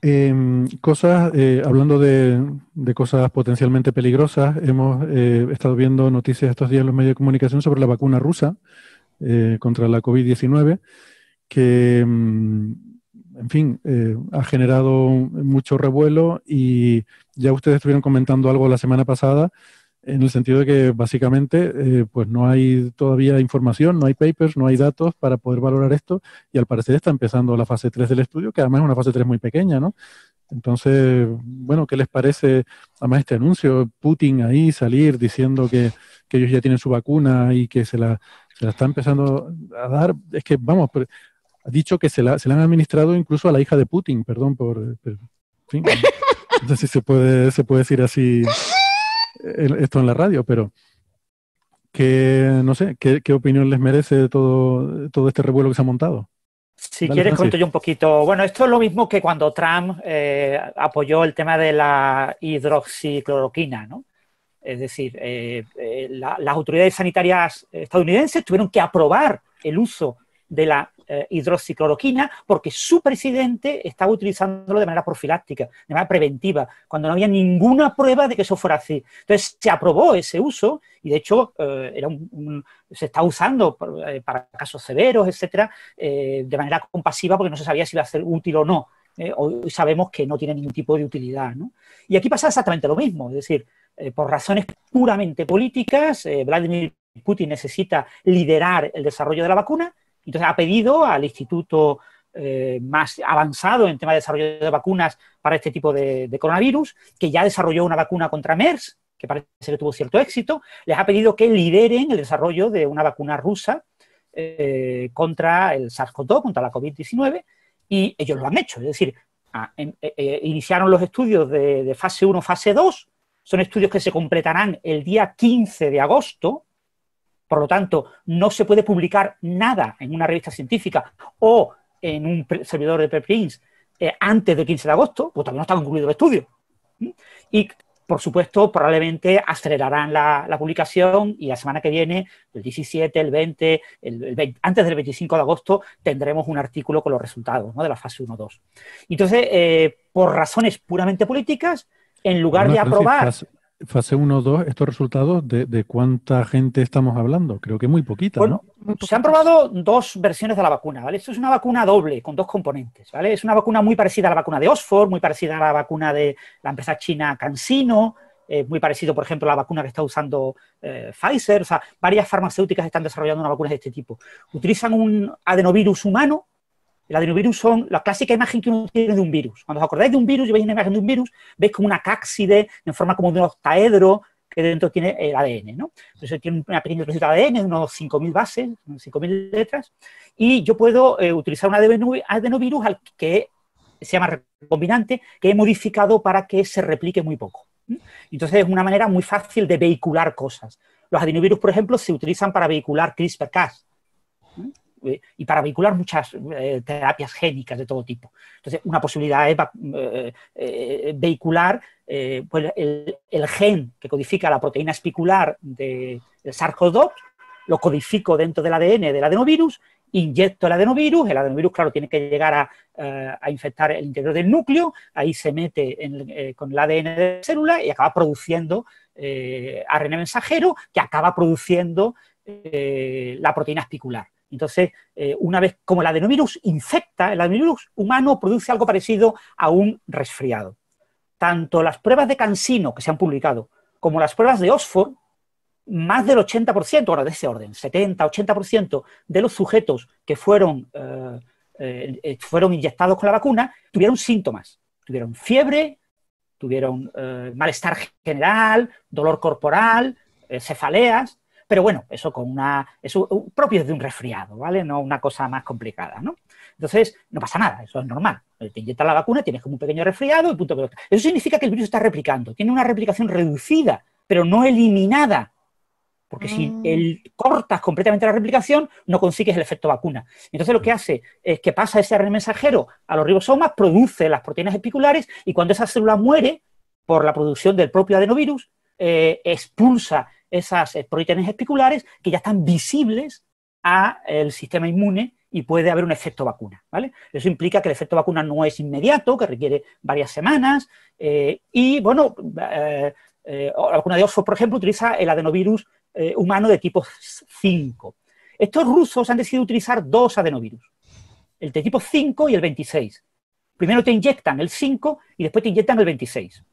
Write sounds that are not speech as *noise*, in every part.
Em, eh, cosas, hablando de, cosas potencialmente peligrosas, hemos eh, estado viendo noticias estos días en los medios de comunicación sobre la vacuna rusa eh, contra la COVID-19, que, em, en fin, eh, ha generado mucho revuelo y ya ustedes estuvieron comentando algo la semana pasada en el sentido de que básicamente eh, pues no hay todavía información, no hay papers, no hay datos para poder valorar esto y al parecer está empezando la fase 3 del estudio, que además es una fase 3 muy pequeña, ¿no? Entonces, bueno, ¿qué les parece además este anuncio? Putin ahí salir diciendo que, que ellos ya tienen su vacuna y que se la, se la está empezando a dar. Es que, vamos, ha dicho que se la, se la han administrado incluso a la hija de Putin, perdón por... Eh, *laughs* no sé si se puede, se puede decir así esto en la radio, pero no sé, ¿qué, opinión les merece todo, todo este revuelo que se ha montado? Si quieres, cuento yo un poquito. Bueno, esto es lo mismo que cuando Trump eh, apoyó el tema de la hidroxicloroquina, ¿no? Es decir, eh, eh, las autoridades sanitarias estadounidenses tuvieron que aprobar el uso de la eh, hidroxicloroquina porque su presidente estaba utilizándolo de manera profiláctica, de manera preventiva, cuando no había ninguna prueba de que eso fuera así. Entonces se aprobó ese uso y de hecho eh, era un, se está usando eh, para, casos severos, etcétera, de manera compasiva porque no se sabía si iba a ser útil o no. hoy sabemos que no tiene ningún tipo de utilidad. Y aquí pasa exactamente lo mismo, es decir, por razones puramente políticas, Vladimir Putin necesita liderar el desarrollo de la vacuna entonces ha pedido al instituto eh, más avanzado en tema de desarrollo de vacunas para este tipo de, coronavirus, que ya desarrolló una vacuna contra MERS, que parece que tuvo cierto éxito, les ha pedido que lideren el desarrollo de una vacuna rusa eh, contra el SARS-CoV-2, contra la COVID-19, y ellos lo han hecho. Es decir, ah, eh, iniciaron los estudios de, de fase 1, fase 2, son estudios que se completarán el día 15 de agosto, por lo tanto, no se puede publicar nada en una revista científica o en un servidor de preprints eh, antes del 15 de agosto, porque todavía no está concluido el estudio. Y, por supuesto, probablemente acelerarán la, publicación y la semana que viene, el 17, el 20, el, antes del 25 de agosto, tendremos un artículo con los resultados de la fase 1-2. Entonces, eh, por razones puramente políticas, en lugar de aprobar fase 1 o 2 estos resultados de, cuánta gente estamos hablando? Creo que muy poquita, ¿no? se han probado dos versiones de la vacuna, ¿vale? Esto es una vacuna doble con dos componentes, ¿vale? Es una vacuna muy parecida a la vacuna de Oxford, muy parecida a la vacuna de la empresa china CanSino, eh, muy parecido, por ejemplo, a la vacuna que está usando eh, Pfizer. O sea, varias farmacéuticas están desarrollando una vacuna de este tipo. Utilizan un adenovirus humano el adenovirus son la clásica imagen que uno tiene de un virus. Cuando os acordáis de un virus y veis una imagen de un virus, veis como una cáxide en forma como de un octaedro que dentro tiene el ADN, ¿no? Entonces tiene una pequeña de ADN, unos 5.000 bases, 5.000 letras, y yo puedo eh, utilizar un adenovirus al que se llama recombinante, que he modificado para que se replique muy poco. Entonces es una manera muy fácil de vehicular cosas. Los adenovirus, por ejemplo, se utilizan para vehicular CRISPR-Cas. Eh, y para vehicular muchas eh, terapias génicas de todo tipo. Entonces, una posibilidad es eh, vehicular pues, el, gen que codifica la proteína espicular del de sars 2 lo codifico dentro del ADN del adenovirus, inyecto el adenovirus, el adenovirus, claro, tiene que llegar a, infectar el interior del núcleo, ahí se mete con el ADN de la célula y acaba produciendo eh, ARN mensajero que acaba produciendo la proteína espicular. Entonces, eh, una vez, como el adenovirus infecta, el adenovirus humano produce algo parecido a un resfriado. Tanto las pruebas de Cansino, que se han publicado, como las pruebas de Oxford, más del 80%, ahora de ese orden, 70-80% de los sujetos que eh, eh, fueron, inyectados con la vacuna tuvieron síntomas. Tuvieron fiebre, tuvieron malestar general, dolor corporal, cefaleas. Pero bueno, eso con una. Es uh, propio de un resfriado, ¿vale? No una cosa más complicada, ¿no? Entonces, no pasa nada, eso es normal. Eh, te inyecta la vacuna, tienes como un pequeño resfriado y punto Eso significa que el virus está replicando, tiene una replicación reducida, pero no eliminada. Porque si mm. cortas completamente la replicación, no consigues el efecto vacuna. Entonces lo que hace es que pasa ese ARN mensajero a los ribosomas, produce las proteínas espiculares y cuando esa célula muere por la producción del propio adenovirus, eh, expulsa esas proteínas espiculares que ya están visibles al sistema inmune y puede haber un efecto vacuna, ¿vale? Eso implica que el efecto vacuna no es inmediato, que requiere varias semanas eh, y, bueno, eh, eh, la vacuna de Oxford, por ejemplo, utiliza el adenovirus humano de tipo 5. Estos rusos han decidido utilizar dos adenovirus, el de tipo 5 y el 26. Primero te inyectan el 5 y después te inyectan el 26.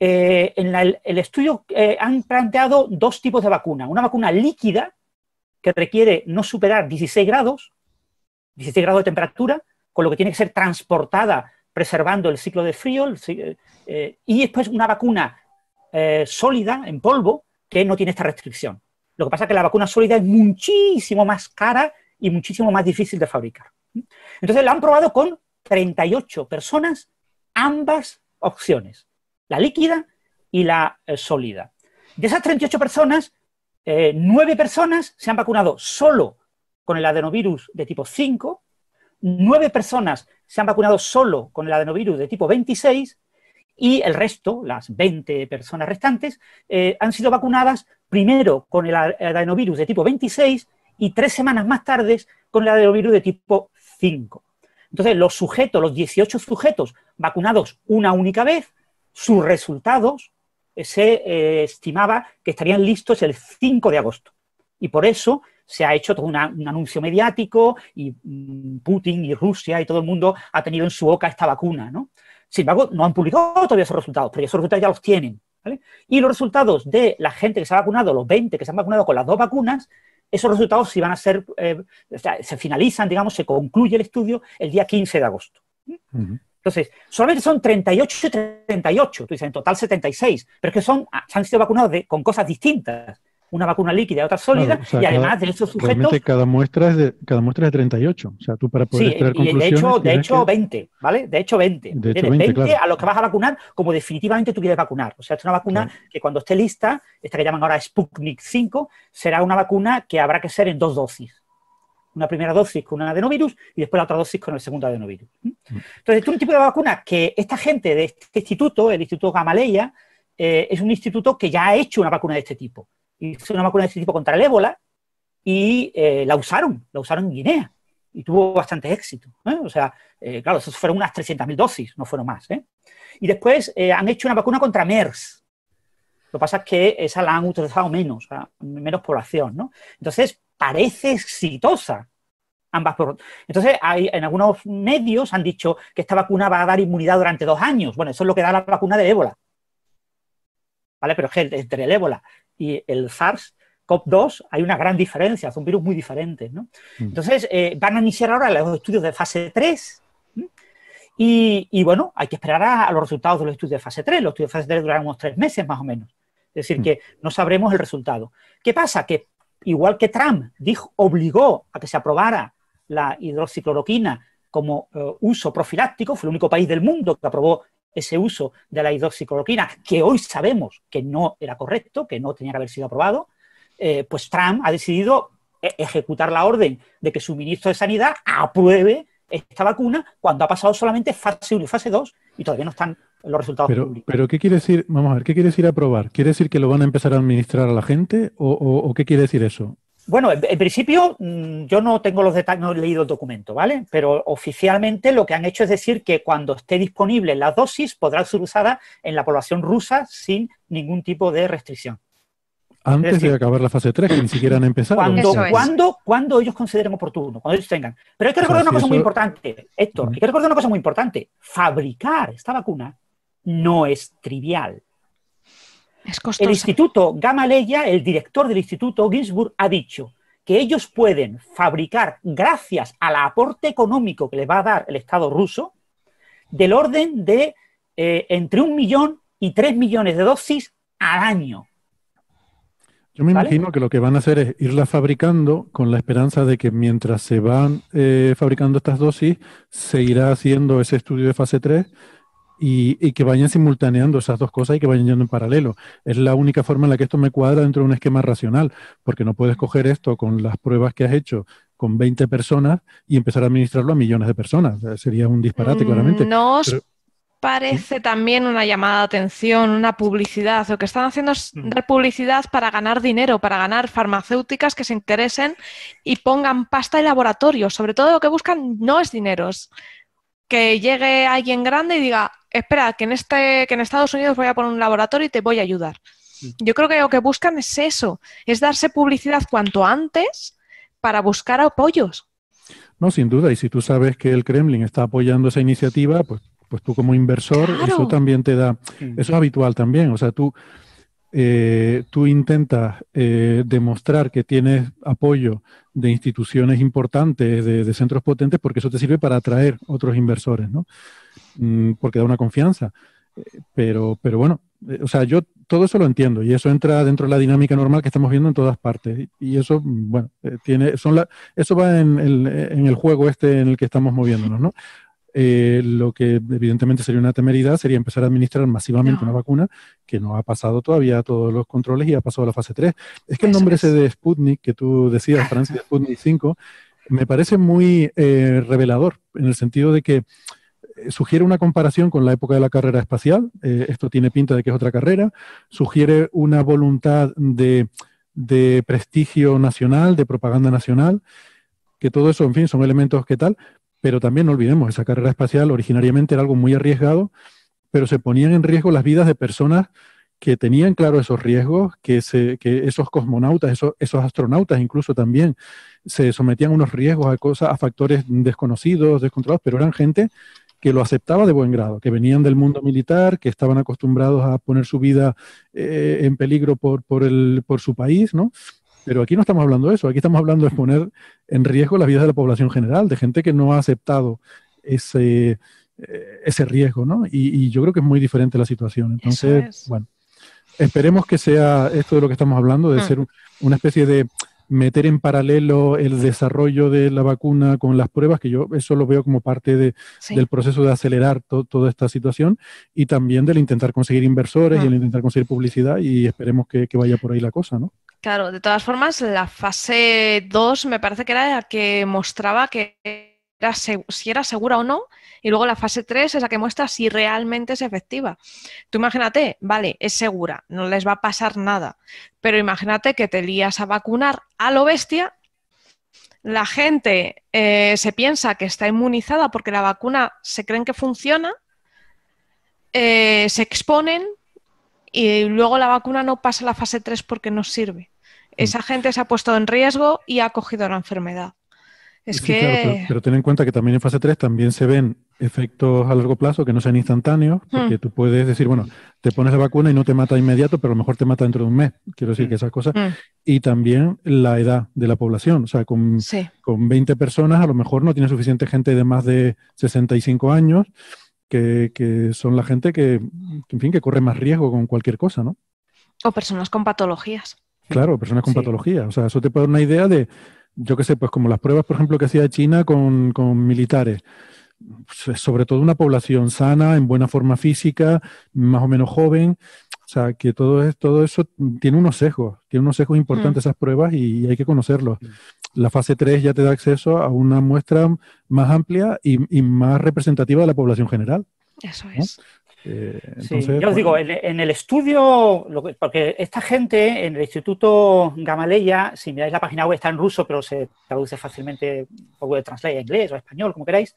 Eh, en el estudio eh, han planteado dos tipos de vacuna. Una vacuna líquida, que requiere no superar 16 grados, 16 grados de temperatura, con lo que tiene que ser transportada preservando el ciclo de frío, eh, y después una vacuna sólida, en polvo, que no tiene esta restricción. Lo que pasa es que la vacuna sólida es muchísimo más cara y muchísimo más difícil de fabricar. Entonces la han probado con 38 personas ambas opciones la líquida y la eh, sólida. De esas 38 personas, eh, nueve 9 personas se han vacunado solo con el adenovirus de tipo 5, 9 personas se han vacunado solo con el adenovirus de tipo 26 y el resto, las 20 personas restantes, eh, han sido vacunadas primero con el adenovirus de tipo 26 y tres semanas más tarde con el adenovirus de tipo 5. Entonces, los sujetos, los 18 sujetos vacunados una única vez, sus resultados se eh, estimaba que estarían listos el 5 de agosto. Y por eso se ha hecho todo un anuncio mediático y mm, Putin y Rusia y todo el mundo ha tenido en su boca esta vacuna, ¿no? Sin embargo, no han publicado todavía esos resultados, pero esos resultados ya los tienen. Y los resultados de la gente que se ha vacunado, los 20 que se han vacunado con las dos vacunas, esos resultados se van a ser, eh, se finalizan, digamos, se concluye el estudio el día 15 de agosto. Entonces, solamente son 38 y 38, tú dices, en total 76, pero es que son, ah, han sido vacunados con cosas distintas, una vacuna líquida y otra sólida, y además de esos sujetos... cada muestra, es de, cada muestra es de 38, o sea, tú para poder sí, extraer conclusiones... de hecho, de hecho 20, ¿vale? De hecho 20. De 20, a los que vas a vacunar como definitivamente tú quieres vacunar. O sea, es una vacuna que cuando esté lista, esta que llaman ahora Sputnik 5, será una vacuna que habrá que ser en dos dosis una primera dosis con un adenovirus y después la otra dosis con el segundo adenovirus. Mm. Entonces, es un tipo de vacuna que esta gente de este instituto, el Instituto Gamaleya, eh, es un instituto que ya ha hecho una vacuna de este tipo. Hizo una vacuna de este tipo contra el ébola y eh, la usaron, la usaron en Guinea y tuvo bastante éxito. O sea, eh, claro, esas fueron unas 300.000 dosis, no fueron más. Y después han hecho una vacuna contra MERS, lo que pasa es que esa la han utilizado menos, menos población, ¿no? Entonces, parece exitosa. Ambas Entonces, en algunos medios han dicho que esta vacuna va a dar inmunidad durante dos años. Bueno, eso es lo que da la vacuna de ébola. ¿Vale? Pero entre el ébola y el SARS, cov 2 hay una gran diferencia, son virus muy diferentes. Mm. Entonces, eh, van a iniciar ahora los estudios de fase 3 y, bueno, hay que esperar a, los resultados de los estudios de fase 3. Los estudios de fase 3 durarán unos tres meses más o menos. Es decir, mm. que no sabremos el resultado. ¿Qué pasa? Que igual que Trump dijo, obligó a que se aprobara la hidroxicloroquina como eh, uso profiláctico, fue el único país del mundo que aprobó ese uso de la hidroxicloroquina, que hoy sabemos que no era correcto, que no tenía que haber sido aprobado, eh, pues Trump ha decidido eh, ejecutar la orden de que su ministro de Sanidad apruebe esta vacuna cuando ha pasado solamente fase 1 y fase 2 y todavía no están los resultados pero, ¿qué quiere decir? Vamos a ver, ¿qué quiere decir aprobar? ¿Quiere decir que lo van a empezar a administrar a la gente? ¿O, qué quiere decir eso? Bueno, en, principio mm, yo no tengo los detalles, no he leído el documento, ¿vale? Pero oficialmente lo que han hecho es decir que cuando esté disponible la dosis podrá ser usada en la población rusa sin ningún tipo de restricción. Antes de acabar la fase 3, que ni siquiera han empezado. Cuando, cuando, ellos consideren oportuno, cuando ellos tengan. Pero hay que recordar una cosa muy importante, Héctor, hay que recordar una cosa muy importante. Fabricar esta vacuna no es trivial. el instituto Gamaleya, el director del instituto Ginsburg, ha dicho que ellos pueden fabricar, gracias al aporte económico que les va a dar el Estado ruso, del orden de eh, entre un millón y tres millones de dosis al año. Yo me imagino que lo que van a hacer es irla fabricando con la esperanza de que mientras se van eh, fabricando estas dosis, se irá haciendo ese estudio de fase 3 y, que vayan simultaneando esas dos cosas y que vayan yendo en paralelo. Es la única forma en la que esto me cuadra dentro de un esquema racional, porque no puedes coger esto con las pruebas que has hecho con 20 personas y empezar a administrarlo a millones de personas. Eh, sería un disparate, mm, claramente. No parece ¿Mm? también una llamada de atención, una publicidad. Lo que están haciendo es mm. dar publicidad para ganar dinero, para ganar farmacéuticas que se interesen y pongan pasta en laboratorio Sobre todo lo que buscan no es dinero, que llegue alguien grande y diga, espera, que en, este, que en Estados Unidos voy a poner un laboratorio y te voy a ayudar. Mm. Yo creo que lo que buscan es eso, es darse publicidad cuanto antes para buscar apoyos. No, sin duda, y si tú sabes que el Kremlin está apoyando esa iniciativa, pues, pues tú como inversor, eso también te da, eso es habitual también, o sea, tú eh, tú intentas eh, demostrar que tienes apoyo de instituciones importantes, de, centros potentes, porque eso te sirve para atraer otros inversores, ¿no? Mm, porque da una confianza. Eh, pero, pero bueno, o sea, yo todo eso lo entiendo y eso entra dentro de la dinámica normal que estamos viendo en todas partes. Y, eso, mm, bueno, tiene, son la, eso va en el, en el juego este en el que estamos moviéndonos, ¿no? Eh, lo que evidentemente sería una temeridad sería empezar a administrar masivamente una vacuna que no ha pasado todavía todos los controles y ha pasado a la fase 3. Es que el nombre ese de Sputnik que tú decías, Francis, Sputnik 5, me parece muy eh, revelador en el sentido de que eh, sugiere una comparación con la época de la carrera espacial, esto tiene pinta de que es otra carrera, sugiere una voluntad de, de prestigio nacional, de propaganda nacional, que todo eso, en fin, son elementos que tal, pero también no olvidemos, esa carrera espacial originariamente era algo muy arriesgado, pero se ponían en riesgo las vidas de personas que tenían claro esos riesgos, que, esos cosmonautas, esos, astronautas incluso también se sometían a unos riesgos, a, cosas, a factores desconocidos, descontrolados, pero eran gente que lo aceptaba de buen grado, que venían del mundo militar, que estaban acostumbrados a poner su vida eh, en peligro por, por su país, ¿no? Pero aquí no estamos hablando de eso, aquí estamos hablando de poner en riesgo la vida de la población general, de gente que no ha aceptado ese, eh, ese riesgo, ¿no? Y, yo creo que es muy diferente la situación. Entonces, bueno, esperemos que sea esto de lo que estamos hablando, de mm. ser una especie de meter en paralelo el desarrollo de la vacuna con las pruebas, que yo eso lo veo como parte del proceso de acelerar toda esta situación y también del intentar conseguir inversores y mm. el intentar conseguir publicidad y esperemos que vaya por ahí la cosa, ¿no? Claro, de todas formas, la fase 2 me parece que era la que mostraba que era si era segura o no, y luego la fase 3 es la que muestra si realmente es efectiva. Tú imagínate, vale, es segura, no les va a pasar nada, pero imagínate que te lías a vacunar a lo bestia, la gente eh, se piensa que está inmunizada porque la vacuna se creen que funciona, eh, se exponen y luego la vacuna no pasa a la fase 3 porque no sirve. Esa mm. gente se ha puesto en riesgo y ha cogido la enfermedad. Es que... pero, ten en cuenta que también en fase 3 también se ven efectos a largo plazo que no sean instantáneos, porque mm. tú puedes decir, bueno, te pones la vacuna y no te mata inmediato, pero a lo mejor te mata dentro de un mes. Quiero decir mm. que esas cosas. Y también la edad de la población. O sea, con, 20 personas a lo mejor no tiene suficiente gente de más de 65 años, que, son la gente que, en fin, que corre más riesgo con cualquier cosa, ¿no? O personas con patologías. Claro, personas con patología. O sea, eso te puede dar una idea de, yo qué sé, pues como las pruebas, por ejemplo, que hacía China con, militares pues, sobre todo una población sana, en buena forma física, más o menos joven. O sea, que todo, todo eso tiene unos sesgos, tiene unos sesgos importantes mm. esas pruebas y, hay que conocerlos. La fase 3 ya te da acceso a una muestra más amplia y, más representativa de la población general. Eso es. Eh, sí, os pues, digo, en el estudio, porque esta gente en el Instituto Gamaleya, si miráis la página web, está en ruso, pero se traduce fácilmente, de translate a inglés o español, como queráis.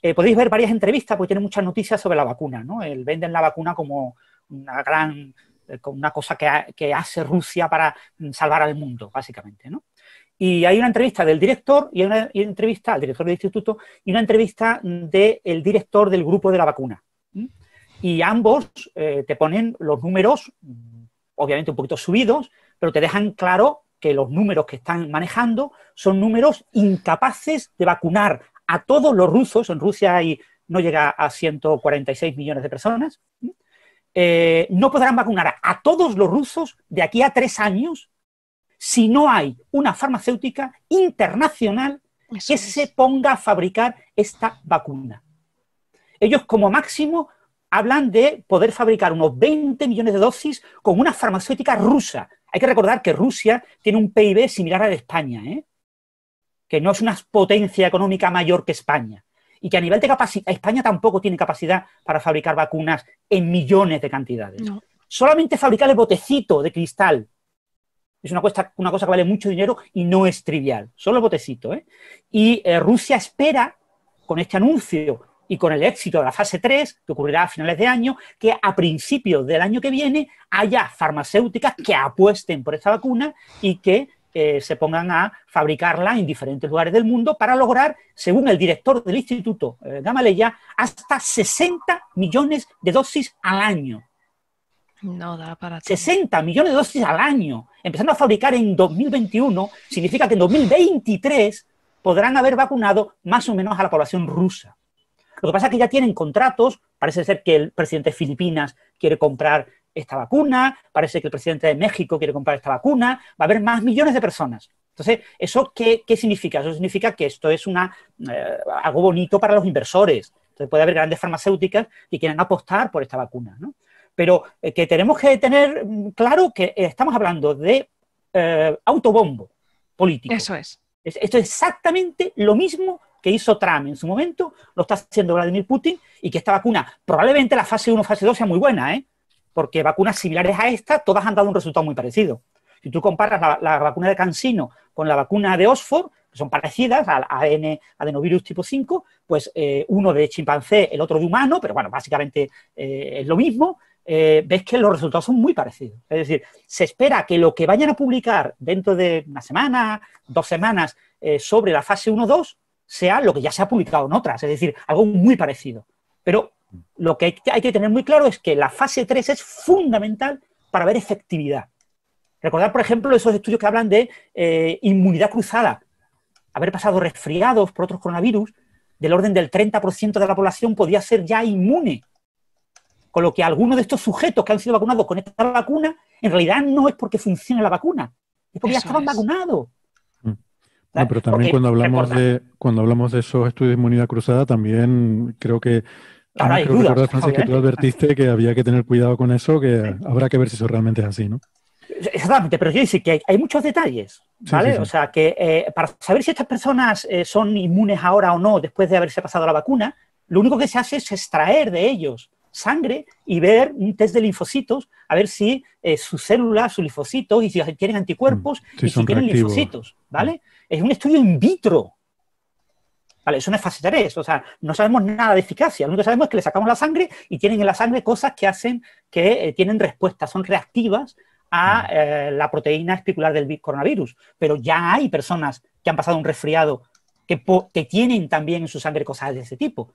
Eh, podéis ver varias entrevistas, porque tienen muchas noticias sobre la vacuna, ¿no? El, venden la vacuna como una gran, eh, una cosa que, hace Rusia para mm, salvar al mundo, básicamente, ¿no? y hay una entrevista del director y hay una, entrevista al director del instituto y una entrevista del el director del grupo de la vacuna y ambos eh, te ponen los números, obviamente un poquito subidos, pero te dejan claro que los números que están manejando son números incapaces de vacunar a todos los rusos. En Rusia hay, no llega a 146 millones de personas. Eh, no podrán vacunar a todos los rusos de aquí a tres años si no hay una farmacéutica internacional que se ponga a fabricar esta vacuna. Ellos como máximo hablan de poder fabricar unos 20 millones de dosis con una farmacéutica rusa. Hay que recordar que Rusia tiene un PIB similar al de España, ¿eh? que no es una potencia económica mayor que España. Y que a nivel de capacidad, España tampoco tiene capacidad para fabricar vacunas en millones de cantidades. Solamente fabricar el botecito de cristal es una, cuesta, una cosa que vale mucho dinero y no es trivial. Solo el botecito. ¿eh? Y eh, Rusia espera, con este anuncio, y con el éxito de la fase 3, que ocurrirá a finales de año, que a principios del año que viene haya farmacéuticas que apuesten por esta vacuna y que eh, se pongan a fabricarla en diferentes lugares del mundo para lograr, según el director del instituto eh, Gamaleya, hasta 60 millones de dosis al año. No da para 60 millones de dosis al año. Empezando a fabricar en 2021 significa que en 2023 podrán haber vacunado más o menos a la población rusa. Lo que pasa es que ya tienen contratos, parece ser que el presidente de Filipinas quiere comprar esta vacuna, parece que el presidente de México quiere comprar esta vacuna, va a haber más millones de personas. Entonces, ¿eso qué, significa? Eso significa que esto es una, eh, algo bonito para los inversores. Entonces, puede haber grandes farmacéuticas que quieran apostar por esta vacuna. Pero eh, que tenemos que tener mm, claro que eh, estamos hablando de autobombo político. Eso es. Esto es exactamente lo mismo que hizo Trump en su momento, lo está haciendo Vladimir Putin y que esta vacuna, probablemente la fase 1, fase 2 sea muy buena, ¿eh? porque vacunas similares a esta, todas han dado un resultado muy parecido. Si tú comparas la, vacuna de Cansino con la vacuna de Oxford, que son parecidas al AN, adenovirus tipo 5, pues eh, uno de chimpancé, el otro de humano, pero bueno, básicamente eh, es lo mismo, ves que los resultados son muy parecidos. Es decir, se espera que lo que vayan a publicar dentro de una semana, dos semanas, sobre la fase 1-2, sea lo que ya se ha publicado en otras, es decir, algo muy parecido. Pero lo que hay, que tener muy claro es que la fase 3 es fundamental para ver efectividad. Recordar, por ejemplo, esos estudios que hablan de eh, inmunidad cruzada, haber pasado resfriados por otros coronavirus, del orden del 30% de la población podía ser ya inmune. Con lo que algunos de estos sujetos que han sido vacunados con esta vacuna, en realidad no es porque funcione la vacuna, es porque ya estaban vacunados pero también cuando hablamos de cuando hablamos de esos estudios de inmunidad cruzada, también creo que hay que tú advertiste que había que tener cuidado con eso, que habrá que ver si eso realmente es así, ¿no? Exactamente, pero yo dice que hay, muchos detalles, ¿vale? O sea, que eh, para saber si estas personas eh, son inmunes ahora o no después de haberse pasado la vacuna, lo único que se hace es extraer de ellos sangre y ver un test de linfocitos, a ver si eh, sus células, sus linfocitos, y si tienen anticuerpos, mm, y si tienen linfocitos, ¿vale? Mm. Es un estudio in vitro. Vale, eso no es fase 3, o sea, no sabemos nada de eficacia, lo único que sabemos es que le sacamos la sangre y tienen en la sangre cosas que hacen que eh, tienen respuestas, son reactivas a mm. eh, la proteína especular del coronavirus. Pero ya hay personas que han pasado un resfriado que, que, tienen también en su sangre cosas de ese tipo.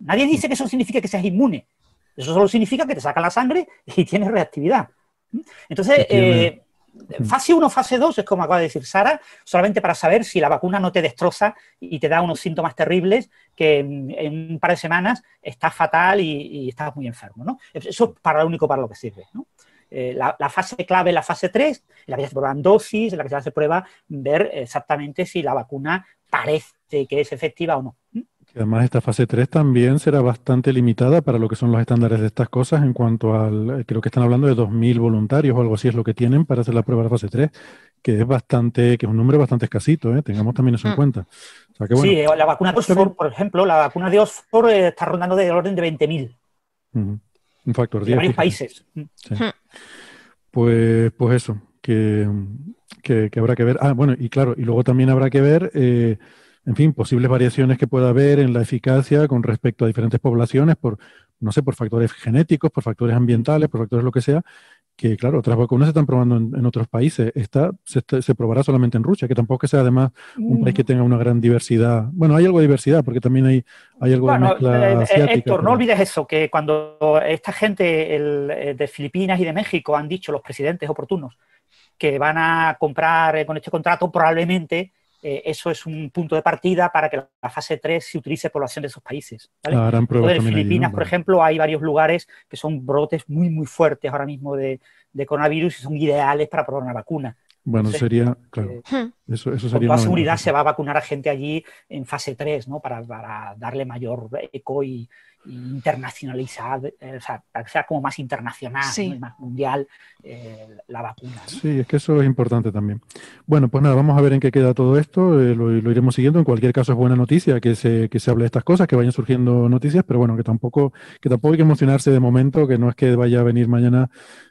Nadie dice que eso significa que seas inmune. Eso solo significa que te saca la sangre y *laughs* tienes reactividad. Entonces, eh, fase 1, fase 2, es como acaba de decir Sara, solamente para saber si la vacuna no te destroza y te da unos síntomas terribles que en un par de semanas estás fatal y, estás muy enfermo. ¿no? Eso es para lo único para lo que sirve. Eh, la, fase clave es la fase 3, en la que se prueban dosis, en la que se hace prueba ver exactamente si la vacuna parece que es efectiva o no además esta fase 3 también será bastante limitada para lo que son los estándares de estas cosas en cuanto al, eh, creo que están hablando de 2.000 voluntarios o algo así es lo que tienen para hacer la prueba de la fase 3, que es bastante, que es un número bastante escasito, ¿eh? tengamos también eso en mm. cuenta. sí, eh, la vacuna de Oxford, por ejemplo, la vacuna de Oxford está rondando del orden de 20.000. Un factor 10. De varios países. Mm. Hmm. Pues, pues eso, que, habrá que ver. Ah, bueno, y claro, y luego también habrá que ver en fin, posibles variaciones que pueda haber en la eficacia con respecto a diferentes poblaciones por, no sé, por factores genéticos, por factores ambientales, por factores lo que sea, que claro, otras vacunas se están probando en, otros países. Esta se, probará solamente en Rusia, que tampoco que sea además un país que mm. tenga una gran diversidad. Bueno, hay algo de diversidad, porque también hay, hay algo de mezcla eh, eh, Héctor, no olvides eso, que cuando esta gente eh, de Filipinas y de México han dicho los presidentes oportunos que van a comprar con este contrato probablemente eh, eso es un punto de partida para que la fase 3 se utilice población de esos países. Ah, en Filipinas, por ejemplo, hay varios lugares que son brotes muy, muy fuertes ahora mismo de, coronavirus y son ideales para probar una vacuna. Bueno, sería, eh, claro. Hmm. Eso, sería Con toda seguridad se va a vacunar a gente allí en fase 3, ¿no? Para, darle mayor eco y, internacionalizar, eh, o sea, para que sea como más internacional, más mundial eh, la vacuna. Sí, es que eso es importante también. Bueno, pues nada, vamos a ver en qué queda todo esto, eh, lo, iremos siguiendo. En cualquier caso es buena noticia que se, que se hable de estas cosas, que vayan surgiendo noticias, pero bueno, que tampoco, que tampoco hay que emocionarse de momento, que no es que vaya a venir mañana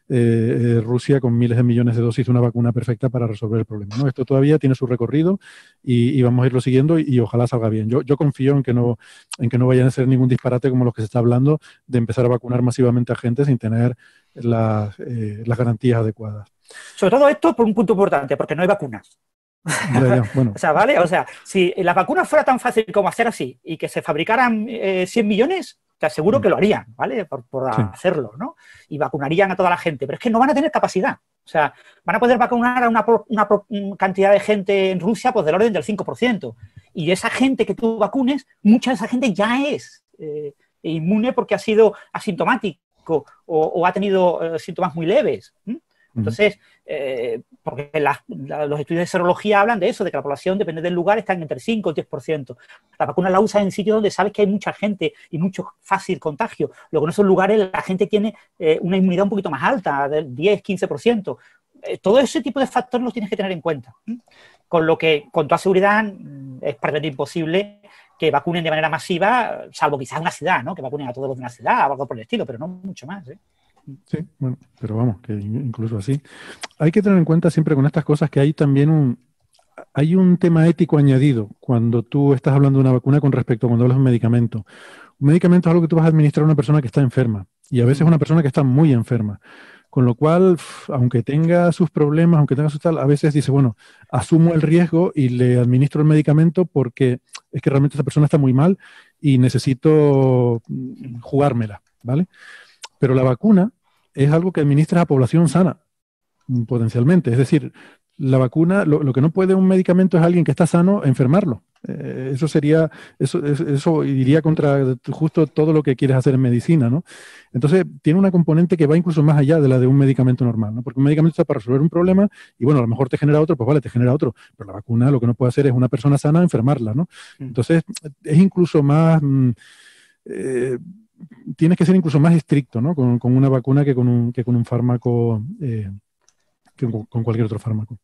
Rusia con miles de millones de dosis una vacuna perfecta para resolver el problema. ¿no? Esto todavía tiene su recorrido y, vamos a irlo siguiendo y, ojalá salga bien. Yo, yo confío en que, no, en que no vayan a ser ningún disparate como los que se está hablando de empezar a vacunar masivamente a gente sin tener las, eh, garantías adecuadas. Sobre todo esto por un punto importante, porque no hay vacunas. *laughs* o sea, ¿vale? O sea, si las vacunas fuera tan fácil como hacer así y que se fabricaran 100 eh, millones, te aseguro mm. que lo harían, ¿vale? Por, hacerlo, ¿no? Y vacunarían a toda la gente, pero es que no van a tener capacidad. O sea, van a poder vacunar a una, cantidad de gente en Rusia pues del orden del 5%. Y esa gente que tú vacunes, mucha de esa gente ya es eh, inmune porque ha sido asintomático o, ha tenido eh, síntomas muy leves. Entonces, eh, porque los estudios de serología hablan de eso, de que la población, depende del lugar, está entre 5 y 10%. La vacuna la usa en sitios donde sabes que hay mucha gente y mucho fácil contagio. Luego en esos lugares la gente tiene eh, una inmunidad un poquito más alta, del 10, 15%. Eh, todo ese tipo de factores los tienes que tener en cuenta. Con lo que, con toda seguridad, mm, es prácticamente imposible que vacunen de manera masiva, salvo quizás una ciudad, ¿no? Que vacunen a todos los de una ciudad o algo por el estilo, pero no mucho más. ¿eh? Sí, bueno, pero vamos, que incluso así. Hay que tener en cuenta siempre con estas cosas que hay también un, hay un tema ético añadido cuando tú estás hablando de una vacuna con respecto a cuando hablas de un medicamento. Un medicamento es algo que tú vas a administrar a una persona que está enferma y a veces una persona que está muy enferma. Con lo cual, aunque tenga sus problemas, aunque tenga su tal, a veces dice, bueno, asumo el riesgo y le administro el medicamento porque es que realmente esa persona está muy mal y necesito mm, jugármela, ¿vale? Pero la vacuna es algo que administras a población sana, mm, potencialmente. Es decir, la vacuna, lo, que no puede un medicamento es alguien que está sano enfermarlo. Eh, eso sería, eso, iría contra justo todo lo que quieres hacer en medicina, ¿no? Entonces, tiene una componente que va incluso más allá de la de un medicamento normal, ¿no? Porque un medicamento está para resolver un problema y, bueno, a lo mejor te genera otro, pues vale, te genera otro. Pero la vacuna lo que no puede hacer es una persona sana enfermarla, ¿no? Mm. Entonces, es incluso más... Mm, eh, tienes que ser incluso más estricto ¿no? con, una vacuna que con un, que con un fármaco, eh, que con, cualquier otro fármaco.